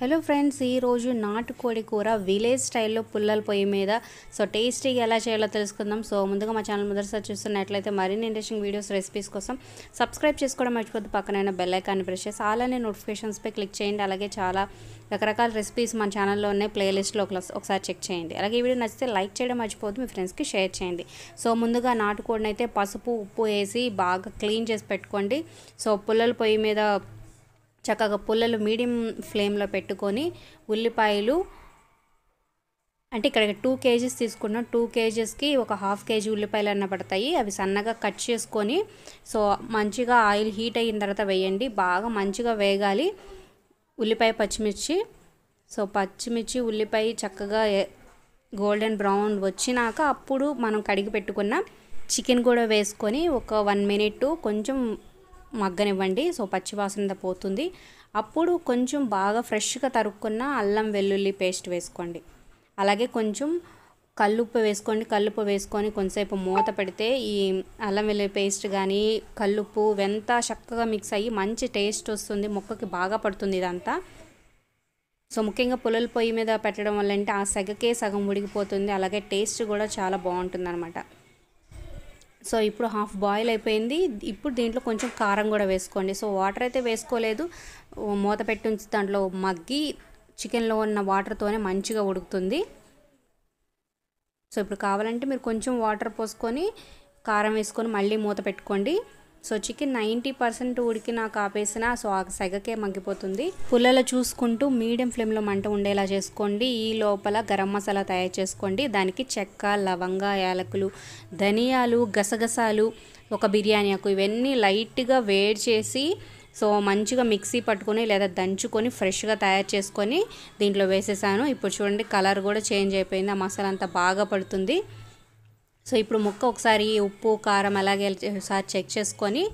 hello friends ఈరోజు నాటుకోడి కూర విలేజ్ స్టైల్లో పుల్లల పొయ్యి మీద సో టేస్టీగా ఎలా చేయాలో తెలుసుకుందాం సో ముందుగా మా ఛానల్ మొదటిసారి చూస్తున్నట్లయితే మరిన్ని ఇంట్రెస్టింగ్ వీడియోస్ రెసిపీస్ కోసం సబ్స్క్రైబ్ చేసుకోవడం మర్చిపోద్దు పక్కన బెల్ ఐకాన్ని ప్రెస్ చేసి అలానే నోటిఫికేషన్స్పై క్లిక్ చేయండి అలాగే చాలా రకరకాల రెసిపీస్ మన ఛానల్లో ఉన్నాయి ప్లేలిస్ట్లో ఒకసారి చెక్ చేయండి అలాగే ఈ వీడియో నచ్చితే లైక్ చేయడం మర్చిపోద్దు మీ ఫ్రెండ్స్కి షేర్ చేయండి సో ముందుగా నాటుకోడిని అయితే పసుపు ఉప్పు వేసి బాగా క్లీన్ చేసి పెట్టుకోండి సో పుల్లల పొయ్యి మీద చక్కగా పుల్లలు మీడియం ఫ్లేమ్లో పెట్టుకొని ఉల్లిపాయలు అంటే ఇక్కడ టూ కేజీస్ తీసుకున్న టూ కేజెస్కి ఒక హాఫ్ కేజీ ఉల్లిపాయలు అన్న పడతాయి అవి సన్నగా కట్ చేసుకొని సో మంచిగా ఆయిల్ హీట్ అయిన తర్వాత వేయండి బాగా మంచిగా వేగాలి ఉల్లిపాయ పచ్చిమిర్చి సో పచ్చిమిర్చి ఉల్లిపాయ చక్కగా గోల్డెన్ బ్రౌన్ వచ్చినాక అప్పుడు మనం కడిగి పెట్టుకున్న చికెన్ కూడా వేసుకొని ఒక వన్ మినిట్ కొంచెం మగ్గనివ్వండి సో వాసన పోతుంది అప్పుడు కొంచెం బాగా ఫ్రెష్గా తరుక్కున్న అల్లం వెల్లుల్లి పేస్ట్ వేసుకోండి అలాగే కొంచెం కల్లుప్పు వేసుకోండి కల్లుప్పు వేసుకొని కొంతసేపు మూత పెడితే ఈ అల్లం వెల్లుల్లి పేస్ట్ కానీ కల్లుప్పు ఎంత చక్కగా మిక్స్ అయ్యి మంచి టేస్ట్ వస్తుంది మొక్కకి బాగా పడుతుంది ఇదంతా సో ముఖ్యంగా పుల్లల పొయ్యి మీద పెట్టడం వల్ల అంటే ఆ సెగకే సగం ఉడికిపోతుంది అలాగే టేస్ట్ కూడా చాలా బాగుంటుంది అనమాట సో ఇప్పుడు హాఫ్ బాయిల్ అయిపోయింది ఇప్పుడు దీంట్లో కొంచెం కారం కూడా వేసుకోండి సో వాటర్ అయితే వేసుకోలేదు మూత పెట్టి ఉంచి దాంట్లో మగ్గి చికెన్లో ఉన్న వాటర్తోనే మంచిగా ఉడుకుతుంది సో ఇప్పుడు కావాలంటే మీరు కొంచెం వాటర్ పోసుకొని కారం వేసుకొని మళ్ళీ మూత పెట్టుకోండి సో చికెన్ నైంటీ పర్సెంట్ ఉడికి నాకు ఆపేసిన సో ఆ సెగకే మగ్గిపోతుంది పుల్లలు చూసుకుంటూ మీడియం ఫ్లేమ్లో మంట ఉండేలా చేసుకోండి ఈ లోపల గరం మసాలా తయారు చేసుకోండి దానికి చెక్క లవంగ యాలకులు ధనియాలు గసగసాలు ఒక బిర్యానీ ఆకు ఇవన్నీ లైట్గా వేడి చేసి సో మంచిగా మిక్సీ పట్టుకొని లేదా దంచుకొని ఫ్రెష్గా తయారు చేసుకొని దీంట్లో వేసేసాను ఇప్పుడు చూడండి కలర్ కూడా చేంజ్ అయిపోయింది ఆ మసాలా అంతా బాగా పడుతుంది సో ఇప్పుడు ముక్క ఒకసారి ఉప్పు కారం అలాగే ఒకసారి చెక్ చేసుకొని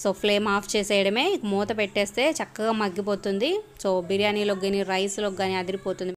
సో ఫ్లేమ్ ఆఫ్ చేసేయడమే మూత పెట్టేస్తే చక్కగా మగ్గిపోతుంది సో బిర్యానీలోకి కానీ రైస్లోకి కానీ అదిరిపోతుంది